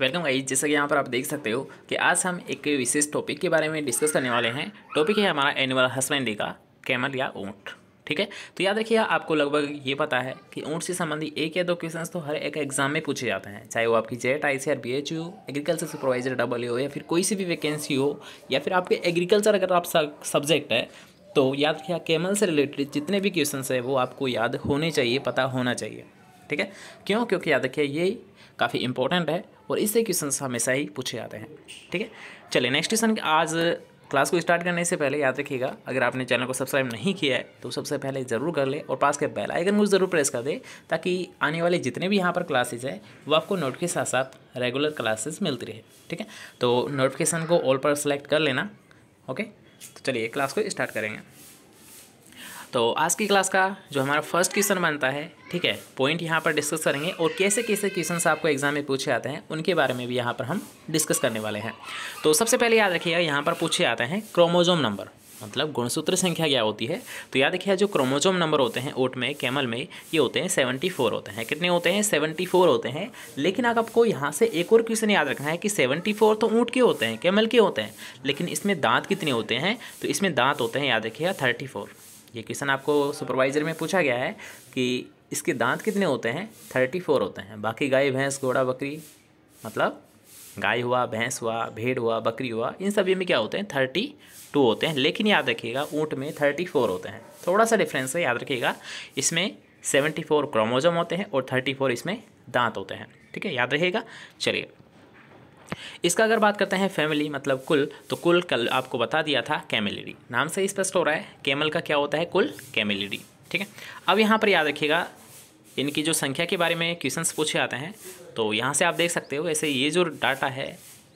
Welcome भाई जैसा कि यहाँ पर आप देख सकते हो कि आज हम एक विशेष टॉपिक के बारे में डिस्कस करने वाले हैं टॉपिक है हमारा एनिमल हस्बेंड्री का कैमल या ऊँट ठीक है तो याद रखिए आपको लगभग ये पता है कि ऊँट से संबंधी एक या दो क्वेश्चन तो हर एक एग्जाम में पूछे जाते हैं चाहे वो आपकी JET I C R B H U agriculture supervisor double हो या फिर कोई सी भी वैकेंसी हो या फिर आपके एग्रीकल्चर अगर आप सब्जेक्ट है तो याद रखिए कैमल से रिलेटेड जितने भी क्वेश्चन है वो आपको याद होने चाहिए पता होना चाहिए ठीक है क्यों क्योंकि याद रखिए ये काफ़ी इंपॉर्टेंट है और इससे क्वेश्चन हमेशा ही पूछे जाते हैं ठीक है चलिए नेक्स्ट क्वेश्चन आज क्लास को स्टार्ट करने से पहले याद रखिएगा अगर आपने चैनल को सब्सक्राइब नहीं किया है तो सबसे पहले ज़रूर कर ले और पास के बेल आइकन को ज़रूर प्रेस कर दे ताकि आने वाले जितने भी यहाँ पर क्लासेज है वो आपको नोट के साथ साथ रेगुलर क्लासेस मिलती रहे ठीक है तो नोटिफिकेशन को ऑल पर सेलेक्ट कर लेना ओके तो चलिए क्लास को स्टार्ट करेंगे तो आज की क्लास का जो हमारा फर्स्ट क्वेश्चन बनता है ठीक है पॉइंट यहाँ पर डिस्कस करेंगे और कैसे कैसे क्वेश्चन आपको एग्जाम में पूछे आते हैं उनके बारे में भी यहाँ पर हम डिस्कस करने वाले हैं तो सबसे पहले याद रखिएगा यहाँ पर पूछे आते हैं क्रोमोजोम नंबर मतलब गुणसूत्र संख्या क्या होती है तो याद रखिए जो क्रोमोजोम नंबर होते हैं ओट में कैमल में ये होते हैं सेवेंटी फोर होते हैं कितने होते हैं सेवेंटी फोर होते हैं लेकिन अगर आपको यहाँ से एक और क्वेश्चन याद रखना है कि सेवेंटी फोर तो ऊँट के होते हैं कैमल के होते हैं लेकिन इसमें दांत कितने होते हैं तो इसमें दांत होते हैं याद रखिएगा थर्टी फोर ये क्वेश्चन आपको सुपरवाइजर में पूछा गया है कि इसके दांत कितने होते हैं थर्टी फोर होते हैं बाकी गाय भैंस घोड़ा बकरी मतलब गाय हुआ भैंस हुआ भेड़ हुआ बकरी हुआ इन सभी में क्या होते हैं थर्टी टू होते हैं लेकिन याद रखिएगा ऊँट में थर्टी फोर होते हैं थोड़ा सा डिफरेंस है याद रखिएगा इसमें सेवेंटी फोर क्रोमोजोम होते हैं और थर्टी फोर इसमें दांत होते हैं ठीक है याद रहेगा चलिए इसका अगर बात करते हैं फैमिली मतलब कुल तो कुल कल आपको बता दिया था कैमिलरी नाम से स्पष्ट हो रहा है कैमल का क्या होता है कुल कैमिलरी ठीक है अब यहाँ पर याद रखिएगा इनकी जो संख्या के बारे में क्वेश्चन पूछे आते हैं तो यहाँ से आप देख सकते हो वैसे ये जो डाटा है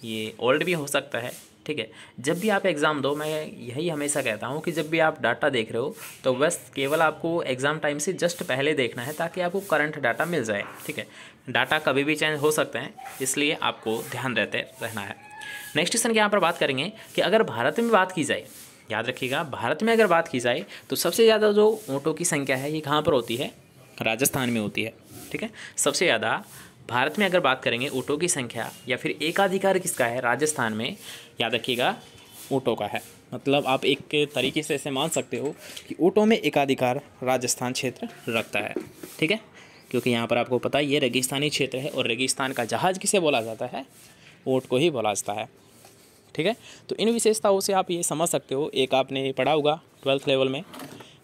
ये ओल्ड भी हो सकता है ठीक है जब भी आप एग्ज़ाम दो मैं यही हमेशा कहता हूँ कि जब भी आप डाटा देख रहे हो तो बस केवल आपको एग्ज़ाम टाइम से जस्ट पहले देखना है ताकि आपको करंट डाटा मिल जाए ठीक है डाटा कभी भी चेंज हो सकते हैं इसलिए आपको ध्यान रहते रहना है नेक्स्ट क्वेश्चन के यहाँ पर बात करेंगे कि अगर भारत में बात की जाए याद रखिएगा भारत में अगर बात की जाए तो सबसे ज़्यादा जो ऊँटों की संख्या है ये कहाँ पर होती है राजस्थान में होती है ठीक है सबसे ज़्यादा भारत में अगर बात करेंगे ऊँटों की संख्या या फिर एकाधिकार किसका है राजस्थान में याद रखिएगा ऊँटों का है मतलब आप एक तरीके से ऐसे मान सकते हो कि ऊँटों में एकाधिकार राजस्थान क्षेत्र रखता है ठीक है क्योंकि यहाँ पर आपको पता है ये रेगिस्तानी क्षेत्र है और रेगिस्तान का जहाज़ किसे बोला जाता है ऊँट को ही बोला जाता है ठीक है तो इन विशेषताओं से आप ये समझ सकते हो एक आपने पढ़ा होगा ट्वेल्थ लेवल में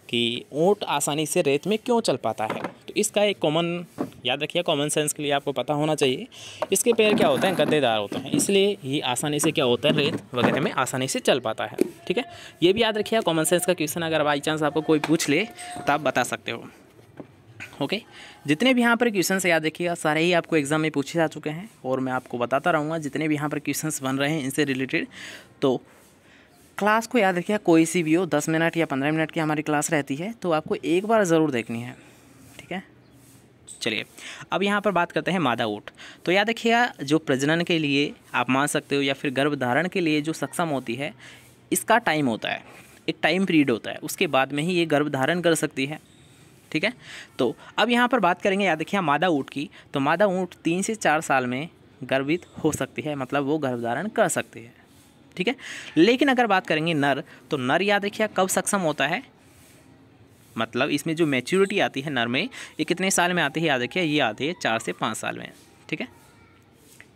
कि ऊँट आसानी से रेत में क्यों चल पाता है तो इसका एक कॉमन याद रखिए कॉमन सेंस के लिए आपको पता होना चाहिए इसके पैर क्या होते हैं गद्देदार होते हैं इसलिए ये आसानी से क्या होता है रेत वगैरह में आसानी से चल पाता है ठीक है ये भी याद रखिए कॉमन सेंस का क्वेश्चन अगर बाई चांस आपको कोई पूछ ले तो आप बता सकते हो ओके okay? जितने भी यहाँ पर क्वेश्चन याद रखिएगा सारे ही आपको एग्जाम में पूछे जा चुके हैं और मैं आपको बताता रहूँगा जितने भी यहाँ पर क्वेश्चन बन रहे हैं इनसे रिलेटेड तो क्लास को याद रखिएगा कोई सी भी हो दस मिनट या पंद्रह मिनट की हमारी क्लास रहती है तो आपको एक बार ज़रूर देखनी है चलिए अब यहाँ पर बात करते हैं मादा ऊँट तो याद रखिएगा जो प्रजनन के लिए आप मान सकते हो या फिर गर्भधारण के लिए जो सक्षम होती है इसका टाइम होता है एक टाइम पीरियड होता है उसके बाद में ही ये गर्भ धारण कर सकती है ठीक है तो अब यहाँ पर बात करेंगे याद रखिए मादा ऊँट की तो मादा ऊँट तीन से चार साल में गर्भित हो सकती है मतलब वो गर्भ धारण कर सकती है ठीक है लेकिन अगर बात करेंगे नर तो नर याद रखिए कब सक्षम होता है मतलब इसमें जो मैच्योरिटी आती है नर में ये कितने साल में आती है याद रखिए ये आती है चार से पाँच साल में ठीक है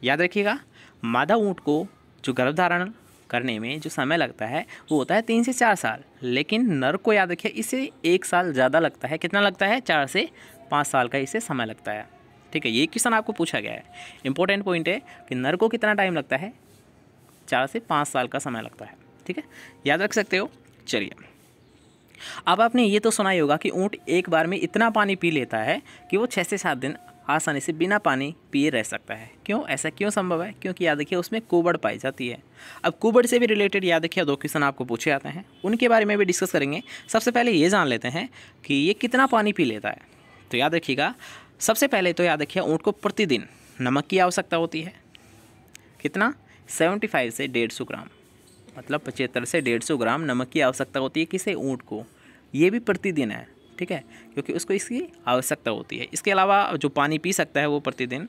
याद रखिएगा मादा ऊँट को जो गर्भधारण करने में जो समय लगता है वो होता है तीन से चार साल लेकिन नर को याद रखिए इससे एक साल ज़्यादा लगता है कितना लगता है चार से पाँच साल का इसे समय लगता है ठीक है ये क्वेश्चन आपको पूछा गया है इंपॉर्टेंट पॉइंट है कि नर को कितना टाइम लगता है चार से पाँच साल का समय लगता है ठीक है याद रख सकते हो चलिए अब आपने ये तो सुना ही होगा कि ऊँट एक बार में इतना पानी पी लेता है कि वो छः से सात दिन आसानी से बिना पानी पिए रह सकता है क्यों ऐसा क्यों संभव है क्योंकि याद रखिए उसमें कुबड़ पाई जाती है अब कुबड़ से भी रिलेटेड याद रखिए दो क्वेश्चन आपको पूछे जाते हैं उनके बारे में भी डिस्कस करेंगे सबसे पहले ये जान लेते हैं कि ये कितना पानी पी लेता है तो याद रखिएगा सबसे पहले तो याद रखिए ऊँट को प्रतिदिन नमक की आवश्यकता होती है कितना सेवेंटी से डेढ़ ग्राम मतलब पचहत्तर से डेढ़ सौ ग्राम नमक की आवश्यकता होती है किसे ऊँट को ये भी प्रतिदिन है ठीक है क्योंकि उसको इसकी आवश्यकता होती है इसके अलावा जो पानी पी सकता है वो प्रतिदिन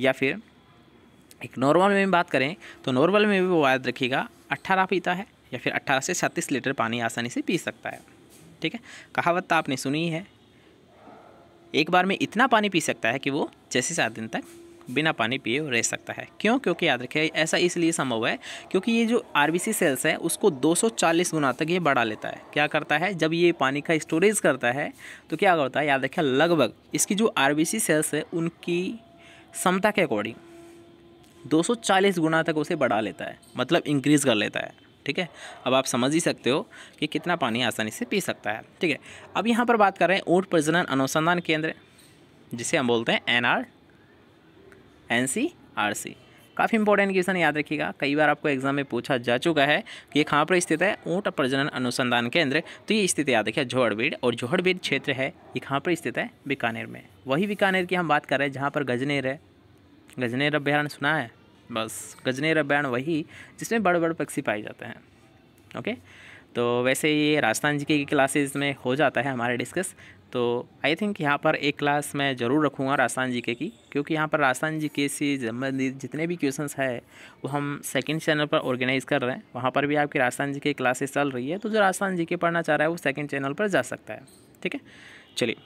या फिर एक नॉर्मल में बात करें तो नॉर्मल में भी वो याद रखिएगा अट्ठारह पीता है या फिर अट्ठारह से छत्तीस लीटर पानी आसानी से पी सकता है ठीक है कहावत आपने सुनी है एक बार में इतना पानी पी सकता है कि वो छः से सात दिन तक बिना पानी पिए रह सकता है क्यों क्योंकि याद रखिए ऐसा इसलिए संभव है क्योंकि ये जो आर सेल्स है उसको 240 गुना तक ये बढ़ा लेता है क्या करता है जब ये पानी का स्टोरेज करता है तो क्या करता है याद रखिए लगभग इसकी जो आर सेल्स है उनकी क्षमता के अकॉर्डिंग 240 गुना तक उसे बढ़ा लेता है मतलब इंक्रीज़ कर लेता है ठीक है अब आप समझ ही सकते हो कि कितना पानी आसानी से पी सकता है ठीक है अब यहाँ पर बात कर रहे हैं ऊँट प्रजनन अनुसंधान केंद्र जिसे हम बोलते हैं N N C R C काफ़ी इंपॉर्टेंट क्वेश्चन याद रखिएगा कई बार आपको एग्जाम में पूछा जा चुका है कि ये कहाँ पर स्थित है ऊँट प्रजनन अनुसंधान केंद्र तो ये स्थिति याद रखिए जोहड़बीड़ और जोहड़बीड़ क्षेत्र है ये कहाँ पर स्थित है बीकानेर में वही बीकानेर की हम बात कर रहे हैं जहाँ पर गजनेर है गजनेर अभ्यारण सुना है बस गजनेर अभ्यारण वही जिसमें बड़े बड़े पक्षी पाए जाते हैं ओके तो वैसे ये राजस्थान जी के क्लासेज में हो जाता है हमारे डिस्कस तो आई थिंक यहाँ पर एक क्लास मैं ज़रूर रखूँगा राजस्थान जी के की क्योंकि यहाँ पर राजस्थान जी के से संबंधित जितने भी क्वेश्चंस है वो हम सेकंड चैनल पर ऑर्गेनाइज़ कर रहे हैं वहाँ पर भी आपकी राजस्थान जी के क्लासेस चल रही है तो जो राजस्थान जी के पढ़ना चाह रहा है वो सेकेंड चैनल पर जा सकता है ठीक है चलिए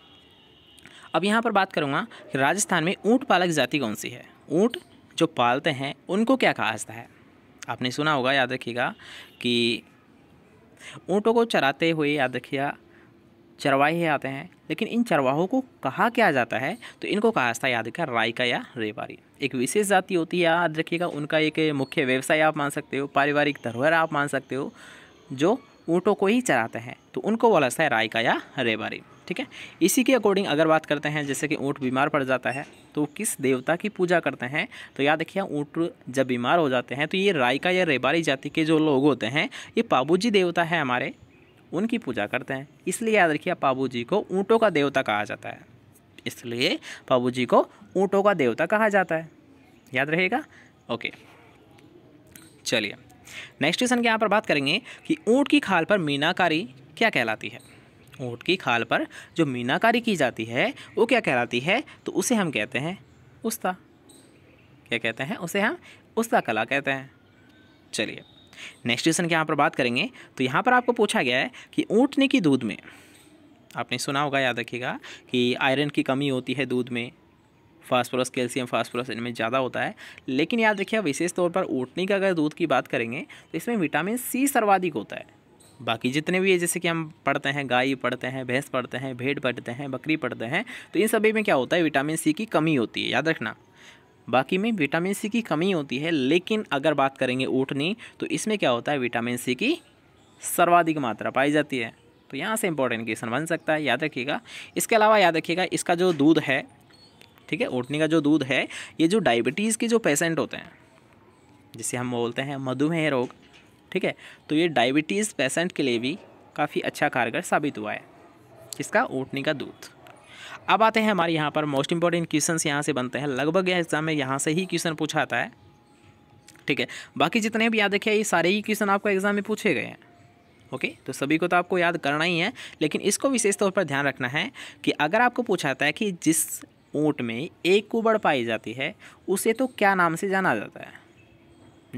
अब यहाँ पर बात करूँगा कि राजस्थान में ऊँट पालक जाति कौन सी है ऊँट जो पालते हैं उनको क्या कहा जाता है आपने सुना होगा याद रखिएगा कि ऊँटों को चराते हुए याद रखिएगा चरवाहे आते हैं लेकिन इन चरवाहों को कहा क्या जाता है तो इनको कहा जाता है याद रखा रायका या रेवारी एक विशेष जाति होती है याद रखिएगा उनका एक मुख्य व्यवसाय आप मान सकते हो पारिवारिक धरोहर आप मान सकते हो जो ऊँटों को ही चराते हैं तो उनको बोला जाता है रायका या रेवारी ठीक है इसी के अकॉर्डिंग अगर बात करते हैं जैसे कि ऊँट बीमार पड़ जाता है तो किस देवता की पूजा करते हैं तो याद रखिए ऊँट जब बीमार हो जाते हैं तो ये रायका या रेबारी जाति के जो लोग होते हैं ये पाबूजी देवता है हमारे उनकी पूजा करते हैं इसलिए याद रखिए पाबू जी को ऊँटों का देवता कहा जाता है इसलिए पाबू जी को ऊँटों का देवता कहा जाता है याद रहेगा ओके चलिए नेक्स्ट क्वेश्चन के यहाँ पर बात करेंगे कि ऊँट की खाल पर मीनाकारी क्या कहलाती है ऊँट की खाल पर जो मीनाकारी की जाती है वो क्या कहलाती है तो उसे हम कहते हैं उस्ता क्या कहते हैं उसे हम उस्ता कला कहते हैं चलिए नेक्स्ट क्वेश्चन की यहाँ पर बात करेंगे तो यहाँ पर आपको पूछा गया है कि ऊँटने की दूध में आपने सुना होगा याद रखिएगा कि आयरन की कमी होती है दूध में फास्फोरस कैल्शियम फास्फोरस इनमें ज़्यादा होता है लेकिन याद रखिए विशेष तौर पर ऊँटनी का अगर दूध की बात करेंगे तो इसमें विटामिन सी सर्वाधिक होता है बाकी जितने भी है जैसे कि हम पढ़ते हैं गाय पढ़ते हैं भैंस पढ़ते हैं भेड़ पढ़ते हैं बकरी पढ़ते हैं तो इन सभी में क्या होता है विटामिन सी की कमी होती है याद रखना बाकी में विटामिन सी की कमी होती है लेकिन अगर बात करेंगे ऊटनी तो इसमें क्या होता है विटामिन सी की सर्वाधिक मात्रा पाई जाती है तो यहाँ से इम्पोर्टेंट क्वेश्चन बन सकता है याद रखिएगा इसके अलावा याद रखिएगा इसका जो दूध है ठीक है ऊटनी का जो दूध है ये जो डायबिटीज़ के जो पेशेंट होते हैं जिसे हम बोलते हैं मधुमेह रोग ठीक है तो ये डायबिटीज़ पेशेंट के लिए भी काफ़ी अच्छा कारगर साबित हुआ है इसका ऊटनी का दूध अब आते हैं हमारे यहाँ पर मोस्ट इंपॉर्टेंट क्वेश्चन यहाँ से बनते हैं लगभग यह एग्जाम में यहाँ से ही क्वेश्चन पूछा आता है ठीक है बाकी जितने भी याद रखे ये सारे ही क्वेश्चन आपको एग्जाम में पूछे गए हैं ओके okay? तो सभी को तो आपको याद करना ही है लेकिन इसको विशेष तौर पर ध्यान रखना है कि अगर आपको पूछा जाता है कि जिस ऊँट में एक कुबड़ पाई जाती है उसे तो क्या नाम से जाना जाता है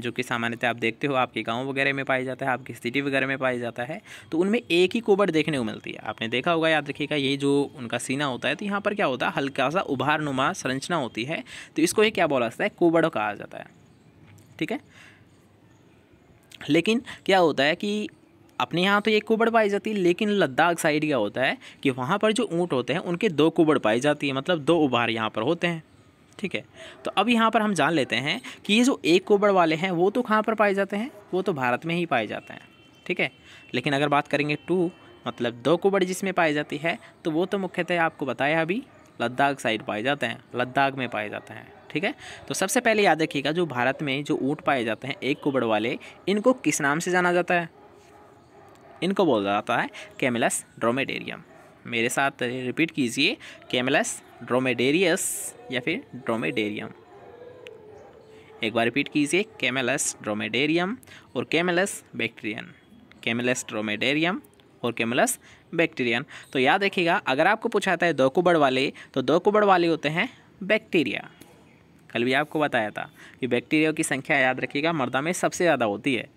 जो कि सामान्यतः आप देखते हो आपके गांव वगैरह में पाया जाता है आपकी सिटी वगैरह में पाया जाता है तो उनमें एक ही कोबर देखने को मिलती है आपने देखा होगा याद रखिएगा ये जो उनका सीना होता है तो यहाँ पर क्या होता है हल्का सा उभार नुमा संरचना होती है तो इसको ये क्या बोला जाता है कोबड़ कहा जाता है ठीक है लेकिन क्या होता है कि अपने यहाँ तो एक कुबड़ पाई जाती है लेकिन लद्दाख साइड क्या होता है कि वहाँ पर जो ऊँट होते हैं उनके दो कुबड़ पाई जाती है मतलब दो उभार यहाँ पर होते हैं ठीक है तो अब यहाँ पर हम जान लेते हैं कि ये जो एक कोबड़ वाले हैं वो तो कहाँ पर पाए जाते हैं वो तो भारत में ही पाए जाते हैं ठीक है लेकिन अगर बात करेंगे टू मतलब दो कोबड़ जिसमें पाई जाती है तो वो तो मुख्यतः आपको बताया अभी लद्दाख साइड पाए जाते हैं लद्दाख में पाए जाते हैं ठीक है तो सबसे पहले याद रखिएगा जो भारत में जो ऊँट पाए जाते हैं एक कुबड़ वाले इनको किस नाम से जाना जाता है इनको बोला जाता है कैमिलस ड्रोमेडेरियम मेरे साथ रिपीट कीजिए कैमलस ड्रोमेडेरियस या फिर ड्रोमेडेरियम एक बार रिपीट कीजिए कैमलस ड्रोमेडेरियम और कैमलस बैक्टीरियन कैमलस ड्रोमेडेरियम और कैमलस बैक्टीरियन तो याद रखिएगा अगर आपको पूछा जाता है दो कुबड़ वाले तो दो कुबड़ वाले होते हैं बैक्टीरिया कल भी आपको बताया था कि बैक्टीरिया की संख्या याद रखिएगा मर्दा में सबसे ज़्यादा होती है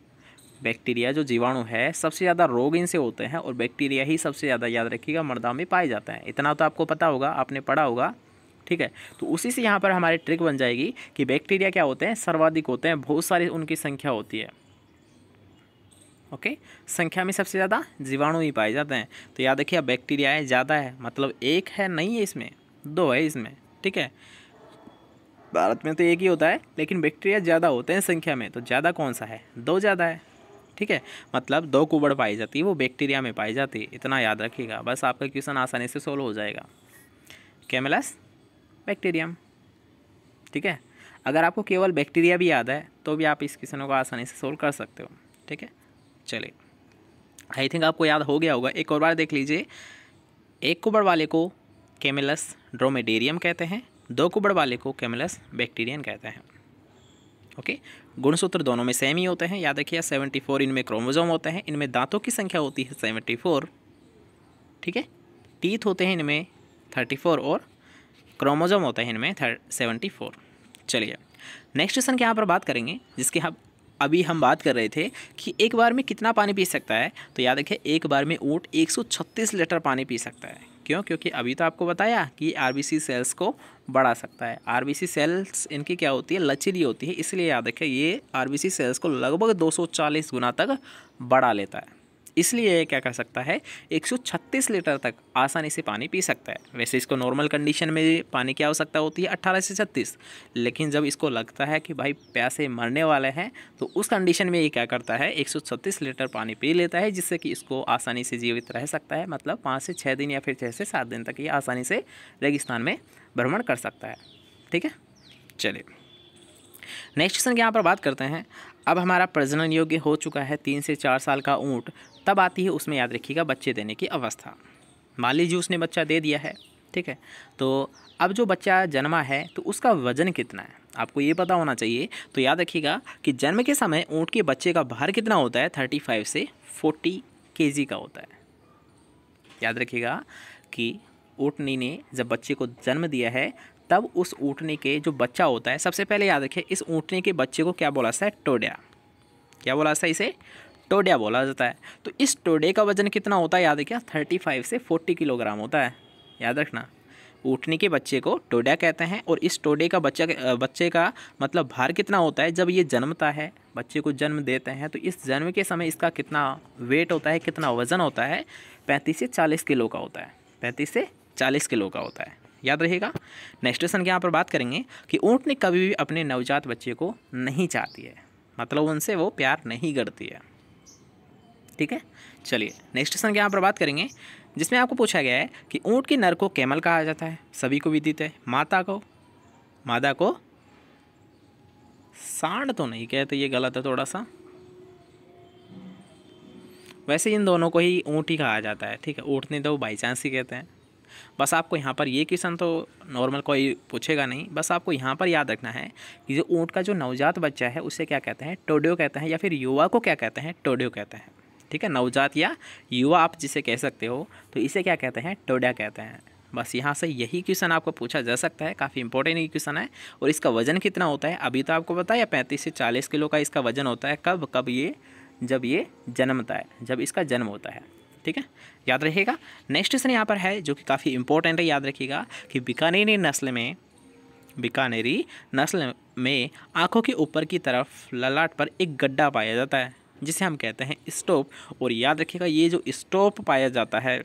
बैक्टीरिया जो जीवाणु है सबसे ज़्यादा रोग इनसे होते हैं और बैक्टीरिया ही सबसे ज़्यादा याद रखिएगा मर्दा में पाए जाते हैं इतना तो आपको पता होगा आपने पढ़ा होगा ठीक है तो उसी से यहाँ पर हमारी ट्रिक बन जाएगी कि बैक्टीरिया क्या होते हैं सर्वाधिक होते हैं बहुत सारी उनकी संख्या होती है ओके संख्या में सबसे ज़्यादा जीवाणु ही पाए जाते हैं तो याद रखिए बैक्टीरिया है ज़्यादा है मतलब एक है नहीं है इसमें दो है इसमें ठीक है भारत में तो एक ही होता है लेकिन बैक्टीरिया ज़्यादा होते हैं संख्या में तो ज़्यादा कौन सा है दो ज़्यादा है ठीक है मतलब दो कुबड़ पाई जाती है वो बैक्टीरिया में पाई जाती है इतना याद रखिएगा बस आपका क्वेश्चन आसानी से सोल्व हो जाएगा कैमलस बैक्टीरियम ठीक है अगर आपको केवल बैक्टीरिया भी याद है तो भी आप इस क्वेश्चन को आसानी से सोल्व कर सकते हो ठीक है चलिए आई थिंक आपको याद हो गया होगा एक और बार देख लीजिए एक कुबड़ वाले को कैमलस ड्रोमेडेरियम कहते हैं दो कुबड़ वाले को कैमलस बैक्टीरियन कहते हैं ओके गुणसूत्र दोनों में सेम ही होते हैं याद रखिए सेवेंटी फोर इनमें क्रोमोजोम होते हैं इनमें दांतों की संख्या होती है सेवेंटी फोर ठीक है टीथ होते हैं इनमें थर्टी फोर और क्रोमोजोम होते हैं इनमें सेवेंटी फोर चलिए नेक्स्ट क्वेश्चन के यहाँ पर बात करेंगे जिसकी हम अभी हम बात कर रहे थे कि एक बार में कितना पानी पी सकता है तो याद रखिए एक बार में ऊँट एक लीटर पानी पी सकता है क्यों क्योंकि अभी तो आपको बताया कि आरबीसी सेल्स को बढ़ा सकता है आरबीसी सेल्स इनकी क्या होती है लचीली होती है इसलिए याद रखें ये आरबीसी सेल्स को लगभग 240 गुना तक बढ़ा लेता है इसलिए यह क्या कर सकता है 136 लीटर तक आसानी से पानी पी सकता है वैसे इसको नॉर्मल कंडीशन में पानी की आवश्यकता होती है 18 से 36 लेकिन जब इसको लगता है कि भाई प्यासे मरने वाले हैं तो उस कंडीशन में ये क्या करता है 136 लीटर पानी पी लेता है जिससे कि इसको आसानी से जीवित रह सकता है मतलब पाँच से छः दिन या फिर छः से सात दिन तक ये आसानी से रेगिस्तान में भ्रमण कर सकता है ठीक है चलिए नेक्स्ट क्वेश्चन की यहाँ पर बात करते हैं अब हमारा प्रजनन योग्य हो चुका है तीन से चार साल का ऊँट तब आती है उसमें याद रखिएगा बच्चे देने की अवस्था मान लीजिए उसने बच्चा दे दिया है ठीक है तो अब जो बच्चा जन्मा है तो उसका वजन कितना है आपको ये पता होना चाहिए तो याद रखिएगा कि जन्म के समय ऊँट के बच्चे का भार कितना होता है थर्टी फाइव से फोर्टी के का होता है याद रखिएगा कि ऊँटनी ने जब बच्चे को जन्म दिया है तब उस ऊँटनी के जो बच्चा होता है सबसे पहले याद रखिए इस ऊँटनी के बच्चे को क्या बोला था टोड्या क्या बोला था इसे टोडिया बोला जाता है तो इस टोडे का वजन कितना होता है याद रखिए थर्टी फाइव से फोर्टी किलोग्राम होता है याद रखना ऊटनी के बच्चे को टोडा कहते हैं और इस टोडे का बच्चा बच्चे का मतलब भार कितना होता है जब ये जन्मता है बच्चे को जन्म देते हैं तो इस जन्म के समय इसका कितना वेट होता है कितना वज़न होता है पैंतीस से चालीस किलो का होता है पैंतीस से चालीस किलो का होता है याद रहेगा नेक्स्ट क्वेश्चन के यहाँ पर बात करेंगे कि ऊँटनी कभी भी अपने नवजात बच्चे को नहीं चाहती है मतलब उनसे वो प्यार नहीं करती है ठीक है चलिए नेक्स्ट क्वेश्चन की यहाँ पर बात करेंगे जिसमें आपको पूछा गया है कि ऊँट के नर को कैमल कहा जाता है सभी को विदित है माता को मादा को सांड तो नहीं कहते तो ये गलत है थोड़ा सा वैसे इन दोनों को ही ऊँट ही कहा जाता है ठीक है ऊँट नहीं तो बाई चांस ही कहते हैं बस आपको यहाँ पर ये क्वेश्चन तो नॉर्मल कोई पूछेगा नहीं बस आपको यहाँ पर याद रखना है कि जो ऊँट का जो नवजात बच्चा है उसे क्या कहते हैं टोडियो कहते हैं या फिर युवा को क्या कहते हैं टोडियो कहते हैं ठीक है नवजात या युवा आप जिसे कह सकते हो तो इसे क्या कहते हैं टोडा कहते हैं बस यहाँ से यही क्वेश्चन आपको पूछा जा सकता है काफ़ी इंपॉर्टेंट क्वेश्चन है और इसका वजन कितना होता है अभी तो आपको बताया पैंतीस से चालीस किलो का इसका वजन होता है कब कब ये जब ये जन्मता है जब इसका जन्म होता है ठीक है याद रखिएगा नेक्स्ट क्वेश्चन यहाँ पर है जो कि काफ़ी इंपॉर्टेंट है याद रखिएगा कि बीकानेरी नस्ल में बीकानेरी नस्ल में आँखों के ऊपर की तरफ ललाट पर एक गड्ढा पाया जाता है जिसे हम कहते हैं स्टोप और याद रखिएगा ये जो स्टोप पाया जाता है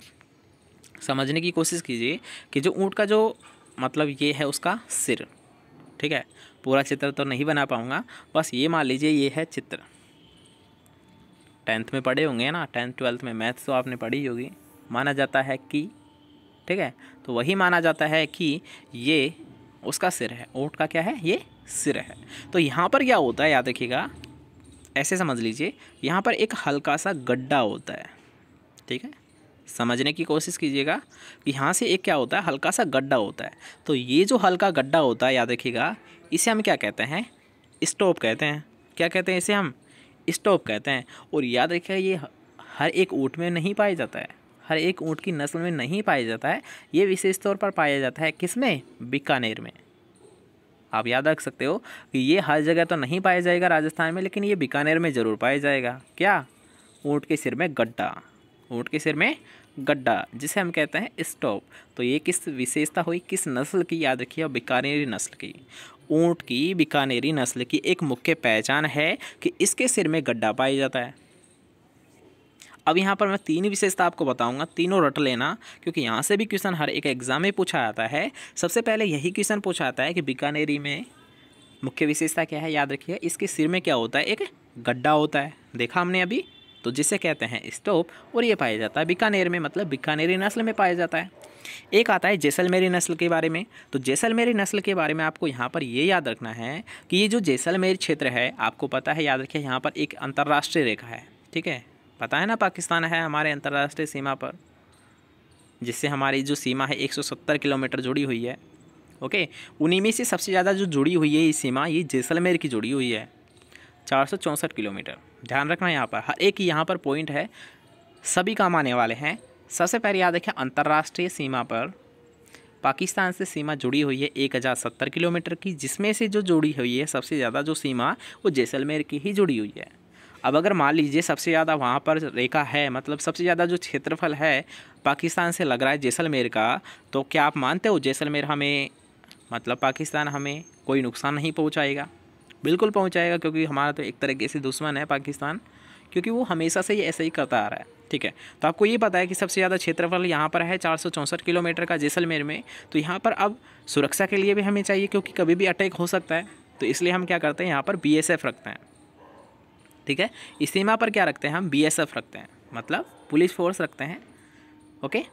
समझने की कोशिश कीजिए कि जो ऊँट का जो मतलब ये है उसका सिर ठीक है पूरा चित्र तो नहीं बना पाऊँगा बस ये मान लीजिए ये है चित्र टेंथ में पढ़े होंगे ना टेंथ ट्वेल्थ में मैथ्स तो आपने पढ़ी होगी माना जाता है कि ठीक है तो वही माना जाता है कि ये उसका सिर है ऊँट का क्या है ये सिर है तो यहाँ पर क्या होता है याद रखिएगा ऐसे समझ लीजिए यहाँ पर एक हल्का सा गड्ढा होता है ठीक है समझने की कोशिश कीजिएगा कि यहाँ से एक क्या होता है हल्का सा गड्ढा होता है तो ये जो हल्का गड्ढा होता है याद रखिएगा इसे हम क्या कहते हैं स्टोप कहते हैं क्या कहते हैं इसे हम स्टोप कहते हैं और याद रखिएगा ये हर एक ऊँट में नहीं पाया जाता है हर एक ऊँट की नस्ल में नहीं पाया जाता है ये विशेष तौर पर पाया जाता है किस में बीकानेर में आप याद रख सकते हो कि ये हर जगह तो नहीं पाया जाएगा राजस्थान में लेकिन ये बीकानेर में ज़रूर पाया जाएगा क्या ऊँट के सिर में गड्ढा ऊँट के सिर में गड्ढा जिसे हम कहते हैं स्टॉप तो ये किस विशेषता हुई किस नस्ल की याद रखिए बीकानेरी नस्ल की ऊँट की बीकानेरी नस्ल की एक मुख्य पहचान है कि इसके सिर में गड्ढा पाया जाता है अब यहाँ पर मैं तीन विशेषता आपको बताऊँगा तीनों रट लेना क्योंकि यहाँ से भी क्वेश्चन हर एक एग्ज़ाम में पूछा जाता है सबसे पहले यही क्वेश्चन पूछा जाता है कि बीकानेरी में मुख्य विशेषता क्या है याद रखिए इसके सिर में क्या होता है एक गड्ढा होता है देखा हमने अभी तो जिसे कहते हैं स्टोप और ये पाया जाता है बीकानेर में मतलब बीकानेरी नस्ल में पाया जाता है एक आता है जैसलमेरी नस्ल के बारे में तो जैसलमेरी नस्ल के बारे में आपको यहाँ पर ये याद रखना है कि ये जो जैसलमेर क्षेत्र है आपको पता है याद रखिए यहाँ पर एक अंतर्राष्ट्रीय रेखा है ठीक है पता है ना पाकिस्तान है हमारे अंतर्राष्ट्रीय सीमा पर जिससे हमारी जो सीमा है 170 किलोमीटर जुड़ी हुई है ओके उन्हीं में से सबसे ज़्यादा जो जुड़ी हुई है ये सीमा ये जैसलमेर की जुड़ी हुई है चार किलोमीटर ध्यान रखना यहाँ पर हर एक यहाँ पर पॉइंट है सभी काम आने वाले हैं सबसे पहले याद रखें अंतर्राष्ट्रीय सीमा पर पाकिस्तान से सीमा जुड़ी हुई है एक हज़ार सत्तर किलोमीटर की जिसमें से जो जुड़ी हुई है सबसे ज़्यादा जो सीमा वो जैसलमेर की ही जुड़ी हुई है अब अगर मान लीजिए सबसे ज़्यादा वहाँ पर रेखा है मतलब सबसे ज़्यादा जो क्षेत्रफल है पाकिस्तान से लग रहा है जैसलमेर का तो क्या आप मानते हो जैसलमेर हमें मतलब पाकिस्तान हमें कोई नुकसान नहीं पहुँचाएगा बिल्कुल पहुँचाएगा क्योंकि हमारा तो एक तरीके से दुश्मन है पाकिस्तान क्योंकि वो हमेशा से ही ऐसा ही करता आ रहा है ठीक है तो आपको ये पता है कि सबसे ज़्यादा क्षेत्रफल यहाँ पर है चार किलोमीटर का जैसलमेर में तो यहाँ पर अब सुरक्षा के लिए भी हमें चाहिए क्योंकि कभी भी अटैक हो सकता है तो इसलिए हम क्या करते हैं यहाँ पर बी रखते हैं ठीक है इस सीमा पर क्या रखते हैं हम बी रखते हैं मतलब पुलिस फोर्स रखते हैं ओके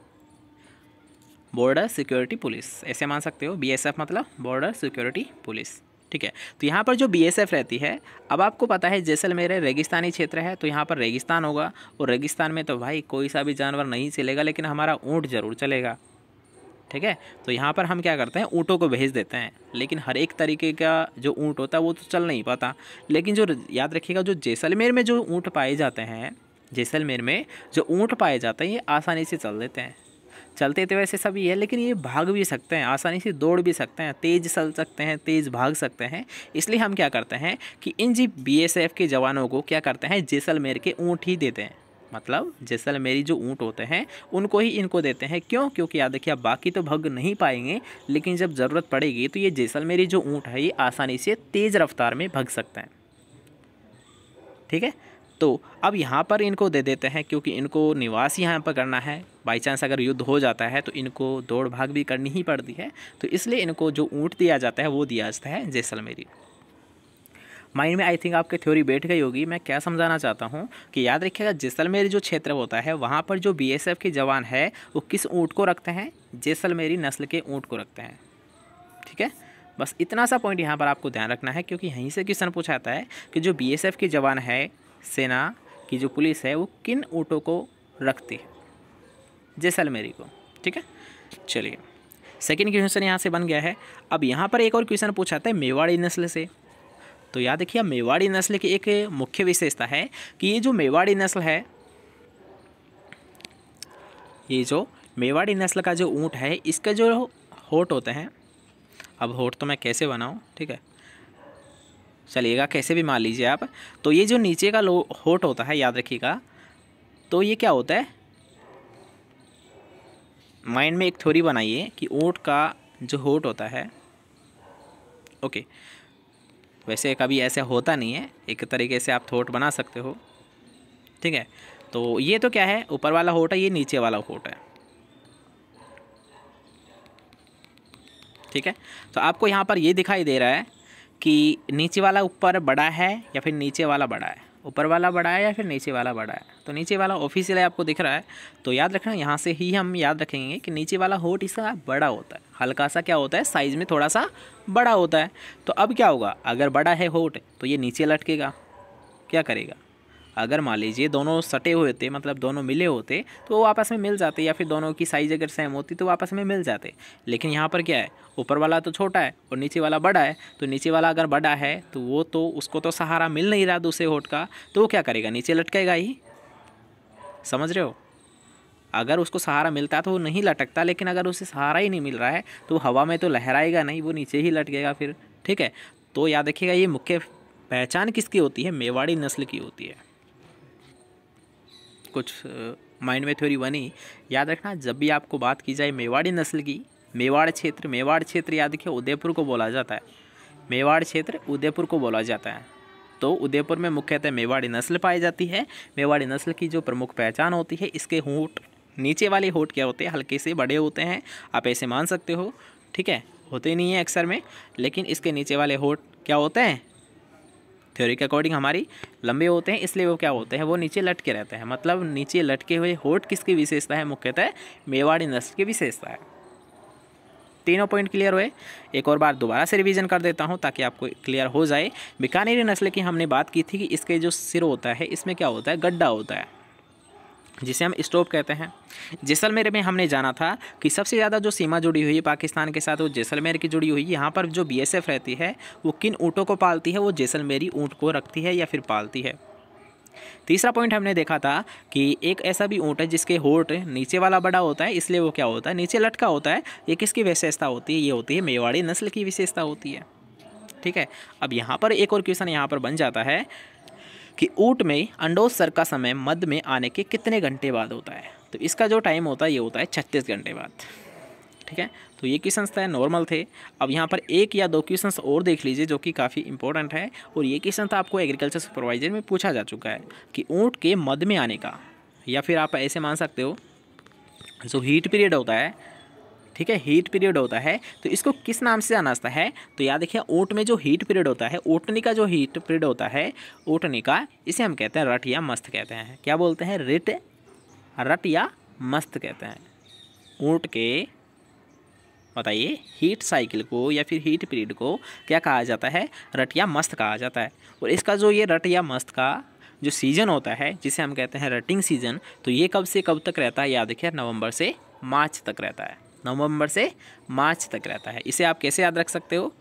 बॉर्डर सिक्योरिटी पुलिस ऐसे मान सकते हो बी मतलब बॉर्डर सिक्योरिटी पुलिस ठीक है तो यहाँ पर जो बी रहती है अब आपको पता है जैसलमेर रेगिस्तानी क्षेत्र है तो यहाँ पर रेगिस्तान होगा और रेगिस्तान में तो भाई कोई सा भी जानवर नहीं चलेगा लेकिन हमारा ऊँट ज़रूर चलेगा ठीक है तो यहाँ पर हम क्या करते हैं ऊँटों को भेज देते हैं लेकिन हर एक तरीके का जो ऊँट होता है वो तो चल नहीं पाता लेकिन जो याद रखिएगा जो जैसलमेर में जो ऊँट पाए जाते हैं जैसलमेर में जो ऊँट पाए जाते हैं ये आसानी से चल देते हैं चलते तो वैसे सभी है लेकिन ये भाग भी सकते हैं आसानी से दौड़ भी सकते हैं तेज़ चल सकते हैं तेज़ भाग सकते हैं इसलिए हम क्या करते हैं कि इन जी बी के जवानों को क्या करते हैं जैसलमेर के ऊँट ही देते हैं मतलब जैसलमेरी जो ऊँट होते हैं उनको ही इनको देते हैं क्यों क्योंकि याद देखिए आप बाकी तो भग नहीं पाएंगे लेकिन जब ज़रूरत पड़ेगी तो ये जैसलमेरी जो ऊँट है ये आसानी से तेज़ रफ्तार में भग सकते हैं ठीक है तो अब यहाँ पर इनको दे देते हैं क्योंकि इनको निवास यहाँ पर करना है बाई चांस अगर युद्ध हो जाता है तो इनको दौड़ भाग भी करनी ही पड़ती है तो इसलिए इनको जो ऊँट दिया जाता है वो दिया जाता है जैसलमेरी माइंड में आई थिंक आपकी थ्योरी बैठ गई होगी मैं क्या समझाना चाहता हूँ कि याद रखिएगा जैसलमेर जो क्षेत्र होता है वहाँ पर जो बी के जवान है वो किस ऊँट को रखते हैं जैसलमेरी नस्ल के ऊँट को रखते हैं ठीक है बस इतना सा पॉइंट यहाँ पर आपको ध्यान रखना है क्योंकि यहीं से क्वेश्चन पूछा जाता है कि जो बी के जवान है सेना की जो पुलिस है वो किन ऊँटों को रखती है जैसलमेरी को ठीक है चलिए सेकेंड क्वेश्चन यहाँ से बन गया है अब यहाँ पर एक और क्वेश्चन पूछा था मेवाड़ी नस्ल से तो याद रखिए मेवाड़ी नस्ल की एक मुख्य विशेषता है कि ये जो मेवाड़ी नस्ल है ये जो मेवाड़ी नस्ल का जो ऊँट है इसका जो होठ होते हैं अब होठ तो मैं कैसे बनाऊँ ठीक है चलिएगा कैसे भी मान लीजिए आप तो ये जो नीचे का होठ होता है याद रखिएगा तो ये क्या होता है माइंड में एक थ्योरी बनाइए कि ऊँट का जो होठ होता है ओके वैसे कभी ऐसे होता नहीं है एक तरीके से आप थोट बना सकते हो ठीक है तो ये तो क्या है ऊपर वाला होट है ये नीचे वाला होट है ठीक है तो आपको यहाँ पर ये दिखाई दे रहा है कि नीचे वाला ऊपर बड़ा है या फिर नीचे वाला बड़ा है ऊपर वाला बड़ा है या फिर नीचे वाला बड़ा है तो नीचे वाला ऑफिशियल आपको दिख रहा है तो याद रखना यहाँ से ही हम याद रखेंगे कि नीचे वाला होट इसका बड़ा होता है हल्का सा क्या होता है साइज़ में थोड़ा सा बड़ा होता है तो अब क्या होगा अगर बड़ा है होट तो ये नीचे लटकेगा क्या करेगा अगर मान लीजिए दोनों सटे हुए थे मतलब दोनों मिले होते तो वो आपस में मिल जाते या फिर दोनों की साइज़ अगर सेम होती तो वो आपस में मिल जाते लेकिन यहाँ पर क्या है ऊपर वाला तो छोटा है और नीचे वाला बड़ा है तो नीचे वाला अगर बड़ा है तो वो तो उसको तो सहारा मिल नहीं रहा दूसरे होठ का तो वो क्या करेगा नीचे लटकेगा ही समझ रहे हो अगर उसको सहारा मिलता है तो वो नहीं लटकता लेकिन अगर उसे सहारा ही नहीं मिल रहा है तो हवा में तो लहराएगा नहीं वो नीचे ही लटकेगा फिर ठीक है तो याद रखिएगा ये मुख्य पहचान किसकी होती है मेवाड़ी नस्ल की होती है कुछ माइंड में थ्योरी बनी याद रखना जब भी आपको बात की जाए मेवाड़ी नस्ल की मेवाड़ क्षेत्र मेवाड़ क्षेत्र याद रखिए उदयपुर को बोला जाता है मेवाड़ क्षेत्र उदयपुर को बोला जाता है तो उदयपुर में मुख्यतः मेवाड़ी नस्ल पाई जाती है मेवाड़ी नस्ल की जो प्रमुख पहचान होती है इसके होठ नीचे वाले होठ क्या होते हैं हल्के से बड़े होते हैं आप ऐसे मान सकते हो ठीक है होते नहीं हैं अक्सर में लेकिन इसके नीचे वाले होठ क्या होते हैं थ्योरी के अकॉर्डिंग हमारी लंबे होते हैं इसलिए वो क्या होते हैं वो नीचे लटके रहते हैं मतलब नीचे लटके हुए होठ किसकी विशेषता है मुख्यतः मेवाड़ी नस्ल की विशेषता है तीनों पॉइंट क्लियर हुए एक और बार दोबारा से रिवीजन कर देता हूँ ताकि आपको क्लियर हो जाए बीकानेरी नस्ल की हमने बात की थी कि इसके जो सिर होता है इसमें क्या होता है गड्ढा होता है जिसे हम स्टॉप कहते हैं जैसलमेर में हमने जाना था कि सबसे ज़्यादा जो सीमा जुड़ी हुई है पाकिस्तान के साथ वो जैसलमेर की जुड़ी हुई है यहाँ पर जो बीएसएफ रहती है वो किन ऊँटों को पालती है वो जैसलमेरी ऊँट को रखती है या फिर पालती है तीसरा पॉइंट हमने देखा था कि एक ऐसा भी ऊँट है जिसके होट नीचे वाला बड़ा होता है इसलिए वो क्या होता है नीचे लटका होता है ये किसकी विशेषता होती है ये होती है मेवाड़ी नस्ल की विशेषता होती है ठीक है अब यहाँ पर एक और क्वेश्चन यहाँ पर बन जाता है कि ऊँट में अंडोत्सर का समय मध्य में आने के कितने घंटे बाद होता है तो इसका जो टाइम होता है ये होता है छत्तीस घंटे बाद ठीक है तो ये क्वेश्चन था नॉर्मल थे अब यहाँ पर एक या दो क्वेश्चन और देख लीजिए जो कि काफ़ी इंपॉर्टेंट है और ये क्वेश्चन था तो आपको एग्रीकल्चर सुपरवाइजर में पूछा जा चुका है कि ऊँट के मध में आने का या फिर आप ऐसे मान सकते हो जो हीट पीरियड होता है ठीक है हीट पीरियड होता है तो इसको किस नाम से जाना जाता है तो याद देखिए ओट में जो हीट पीरियड होता है ओटनी का जो हीट पीरियड होता है ओटनी का इसे हम कहते हैं रट या मस्त कहते हैं क्या बोलते हैं रिट रट या मस्त कहते हैं ऊँट के बताइए हीट साइकिल को या फिर हीट पीरियड को क्या कहा जाता है रट या मस्त कहा जाता है और इसका जो ये रट या मस्त का जो सीज़न होता है जिसे हम कहते हैं रटिंग सीज़न तो ये कब से कब तक रहता है याद रखिए नवंबर से मार्च तक रहता है नवंबर से मार्च तक रहता है इसे आप कैसे याद रख सकते हो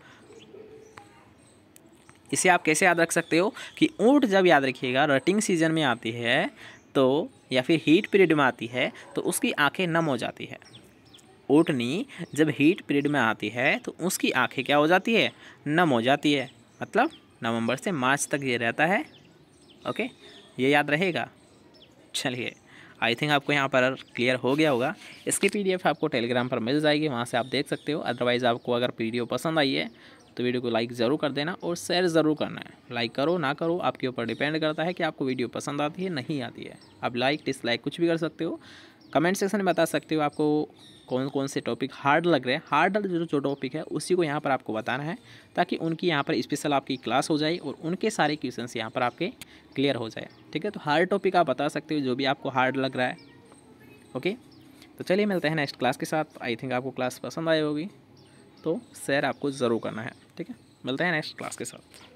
इसे आप कैसे याद रख सकते हो कि ऊँट जब याद रखिएगा रटिंग सीजन में आती है तो या फिर हीट पीरियड में आती है तो उसकी आंखें नम हो जाती है ऊँटनी जब हीट पीरियड में आती है तो उसकी आंखें क्या हो जाती है नम हो जाती है मतलब नवंबर से मार्च तक ये रहता है ओके ये याद रहेगा चलिए आई थिंक आपको यहाँ पर क्लियर हो गया होगा इसकी पी आपको टेलीग्राम पर मिल जाएगी वहाँ से आप देख सकते हो अदरवाइज़ आपको अगर पी पसंद आई है तो वीडियो को लाइक ज़रूर कर देना और शेयर ज़रूर करना है लाइक करो ना करो आपके ऊपर डिपेंड करता है कि आपको वीडियो पसंद आती है नहीं आती है आप लाइक डिसलाइक कुछ भी कर सकते हो कमेंट सेक्शन में बता सकते हो आपको कौन कौन से टॉपिक हार्ड लग रहे हैं हार्ड जो जो टॉपिक है उसी को यहाँ पर आपको बताना है ताकि उनकी यहाँ पर स्पेशल आपकी क्लास हो जाए और उनके सारे क्वेश्चन यहाँ पर आपके क्लियर हो जाए ठीक है तो हार्ड टॉपिक आप बता सकते हो जो भी आपको हार्ड लग रहा है ओके तो चलिए मिलते हैं नेक्स्ट क्लास के साथ आई थिंक आपको क्लास पसंद आई होगी तो शेयर आपको ज़रूर करना है ठीक है मिलते हैं नेक्स्ट क्लास के साथ